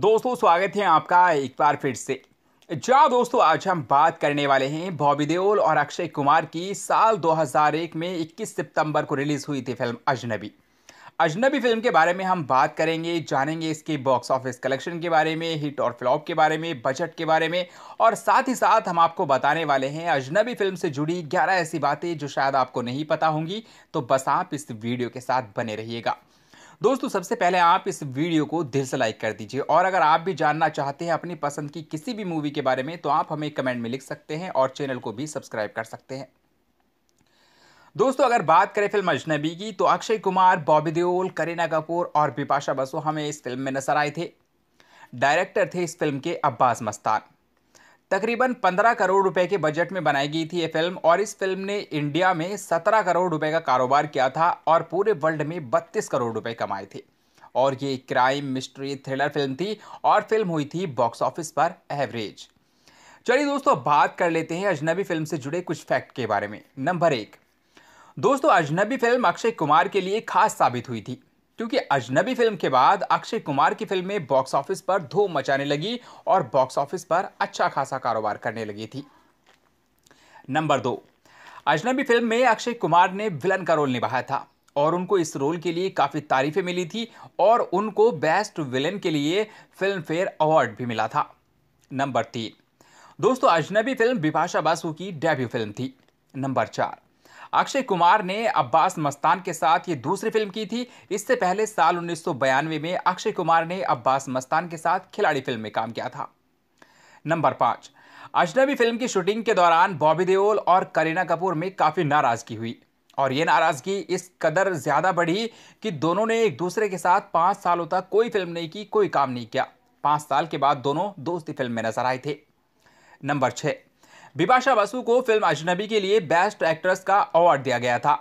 दोस्तों स्वागत है आपका एक बार फिर से जहाँ दोस्तों आज हम बात करने वाले हैं बॉबी देओल और अक्षय कुमार की साल 2001 में 21 सितंबर को रिलीज़ हुई थी फिल्म अजनबी अजनबी फिल्म के बारे में हम बात करेंगे जानेंगे इसके बॉक्स ऑफिस कलेक्शन के बारे में हिट और फ्लॉप के बारे में बजट के बारे में और साथ ही साथ हम आपको बताने वाले हैं अजनबी फिल्म से जुड़ी 11 ऐसी बातें जो शायद आपको नहीं पता होंगी तो बस आप इस वीडियो के साथ बने रहिएगा दोस्तों सबसे पहले आप इस वीडियो को दिल से लाइक कर दीजिए और अगर आप भी जानना चाहते हैं अपनी पसंद की किसी भी मूवी के बारे में तो आप हमें कमेंट में लिख सकते हैं और चैनल को भी सब्सक्राइब कर सकते हैं दोस्तों अगर बात करें फिल्म अजनबी की तो अक्षय कुमार बॉबी देओल करीना कपूर और बिपाशा बसु हमें इस फिल्म में नजर आए थे डायरेक्टर थे इस फिल्म के अब्बास मस्तान तकरीबन 15 करोड़ रुपए के बजट में बनाई गई थी ये फिल्म और इस फिल्म ने इंडिया में 17 करोड़ रुपए का कारोबार किया था और पूरे वर्ल्ड में 32 करोड़ रुपए कमाए थे और ये क्राइम मिस्ट्री थ्रिलर फिल्म थी और फिल्म हुई थी बॉक्स ऑफिस पर एवरेज चलिए दोस्तों बात कर लेते हैं अजनबी फिल्म से जुड़े कुछ फैक्ट के बारे में नंबर एक दोस्तों अजनबी फिल्म अक्षय कुमार के लिए खास साबित हुई थी क्योंकि अजनबी फिल्म के बाद अक्षय कुमार की फिल्में बॉक्स ऑफिस पर धूम मचाने लगी और बॉक्स ऑफिस पर अच्छा खासा कारोबार करने लगी थी नंबर दो अजनबी फिल्म में अक्षय कुमार ने विलन का रोल निभाया था और उनको इस रोल के लिए काफ़ी तारीफें मिली थी और उनको बेस्ट विलन के लिए फिल्म फेयर अवार्ड भी मिला था नंबर तीन दोस्तों अजनबी फिल्म बिपाशा बासु की डेब्यू फिल्म थी नंबर चार अक्षय कुमार ने अब्बास मस्तान के साथ ये दूसरी फिल्म की थी इससे पहले साल उन्नीस में अक्षय कुमार ने अब्बास मस्तान के साथ खिलाड़ी फिल्म में काम किया था नंबर पाँच अजनबी फिल्म की शूटिंग के दौरान बॉबी देओल और करीना कपूर में काफ़ी नाराज़गी हुई और ये नाराज़गी इस कदर ज़्यादा बढ़ी कि दोनों ने एक दूसरे के साथ पाँच सालों तक कोई फिल्म नहीं की कोई काम नहीं किया पाँच साल के बाद दोनों दोस्ती फिल्म में नजर आए थे नंबर छः बिपाशा बसु को फिल्म अजनबी के लिए बेस्ट एक्ट्रेस का अवार्ड दिया गया था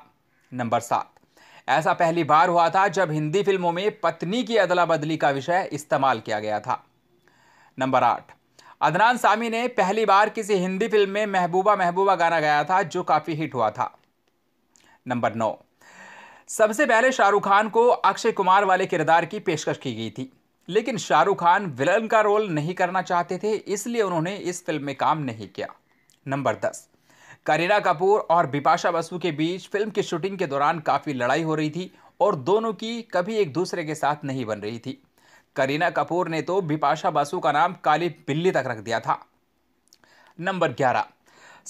नंबर सात ऐसा पहली बार हुआ था जब हिंदी फिल्मों में पत्नी की अदला बदली का विषय इस्तेमाल किया गया था नंबर आठ अदनान सामी ने पहली बार किसी हिंदी फिल्म में महबूबा महबूबा गाना गाया था जो काफ़ी हिट हुआ था नंबर नौ सबसे पहले शाहरुख खान को अक्षय कुमार वाले किरदार की पेशकश की गई थी लेकिन शाहरुख खान विलन का रोल नहीं करना चाहते थे इसलिए उन्होंने इस फिल्म में काम नहीं किया नंबर दस करीना कपूर और बिपाशा बसु के बीच फिल्म की शूटिंग के दौरान काफ़ी लड़ाई हो रही थी और दोनों की कभी एक दूसरे के साथ नहीं बन रही थी करीना कपूर ने तो बिपाशा बसु का नाम काली बिल्ली तक रख दिया था नंबर ग्यारह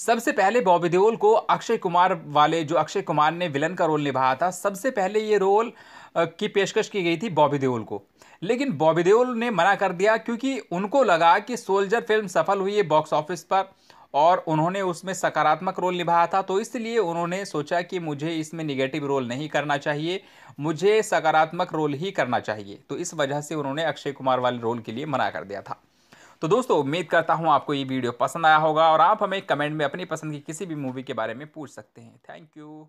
सबसे पहले बॉबी देओल को अक्षय कुमार वाले जो अक्षय कुमार ने विलन का रोल निभाया था सबसे पहले ये रोल की पेशकश की गई थी बॉबी देओल को लेकिन बॉबी देओल ने मना कर दिया क्योंकि उनको लगा कि सोल्जर फिल्म सफल हुई है बॉक्स ऑफिस पर और उन्होंने उसमें सकारात्मक रोल निभाया था तो इसलिए उन्होंने सोचा कि मुझे इसमें निगेटिव रोल नहीं करना चाहिए मुझे सकारात्मक रोल ही करना चाहिए तो इस वजह से उन्होंने अक्षय कुमार वाले रोल के लिए मना कर दिया था तो दोस्तों उम्मीद करता हूँ आपको ये वीडियो पसंद आया होगा और आप हमें कमेंट में अपनी पसंद की किसी भी मूवी के बारे में पूछ सकते हैं थैंक यू